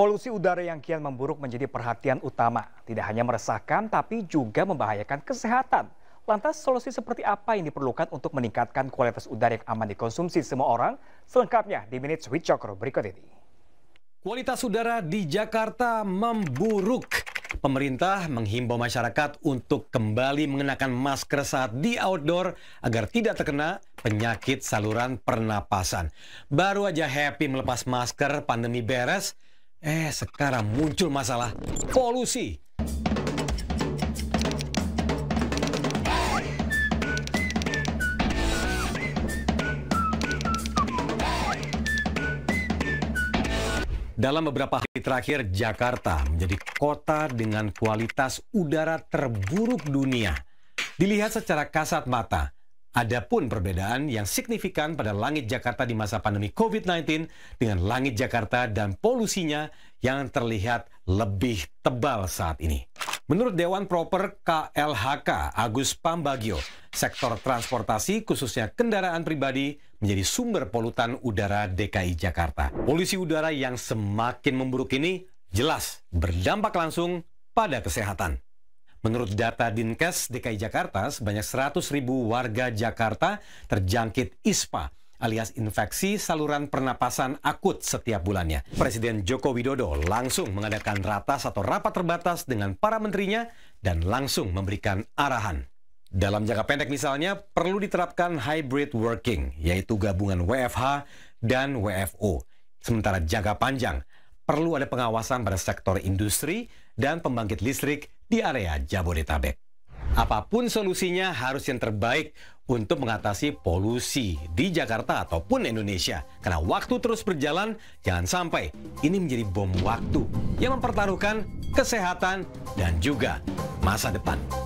Polusi udara yang kian memburuk menjadi perhatian utama. Tidak hanya meresahkan, tapi juga membahayakan kesehatan. Lantas solusi seperti apa yang diperlukan untuk meningkatkan kualitas udara yang aman dikonsumsi semua orang? Selengkapnya di Minutes with Cokro berikut ini. Kualitas udara di Jakarta memburuk. Pemerintah menghimbau masyarakat untuk kembali mengenakan masker saat di outdoor agar tidak terkena penyakit saluran pernapasan. Baru aja happy melepas masker, pandemi beres, Eh, sekarang muncul masalah polusi. Dalam beberapa hari terakhir, Jakarta menjadi kota dengan kualitas udara terburuk dunia. Dilihat secara kasat mata, ada pun perbedaan yang signifikan pada langit Jakarta di masa pandemi COVID-19 dengan langit Jakarta dan polusinya yang terlihat lebih tebal saat ini. Menurut Dewan Proper KLHK Agus Pambagio, sektor transportasi khususnya kendaraan pribadi menjadi sumber polutan udara DKI Jakarta. Polusi udara yang semakin memburuk ini jelas berdampak langsung pada kesehatan. Menurut data Dinkes DKI Jakarta, sebanyak 100 ribu warga Jakarta terjangkit ISPA alias infeksi saluran pernapasan akut setiap bulannya. Presiden Joko Widodo langsung mengadakan ratas atau rapat terbatas dengan para menterinya dan langsung memberikan arahan. Dalam jangka pendek misalnya, perlu diterapkan hybrid working, yaitu gabungan WFH dan WFO. Sementara jangka panjang, perlu ada pengawasan pada sektor industri dan pembangkit listrik di area Jabodetabek. Apapun solusinya harus yang terbaik untuk mengatasi polusi di Jakarta ataupun Indonesia. Karena waktu terus berjalan, jangan sampai ini menjadi bom waktu yang mempertaruhkan kesehatan dan juga masa depan.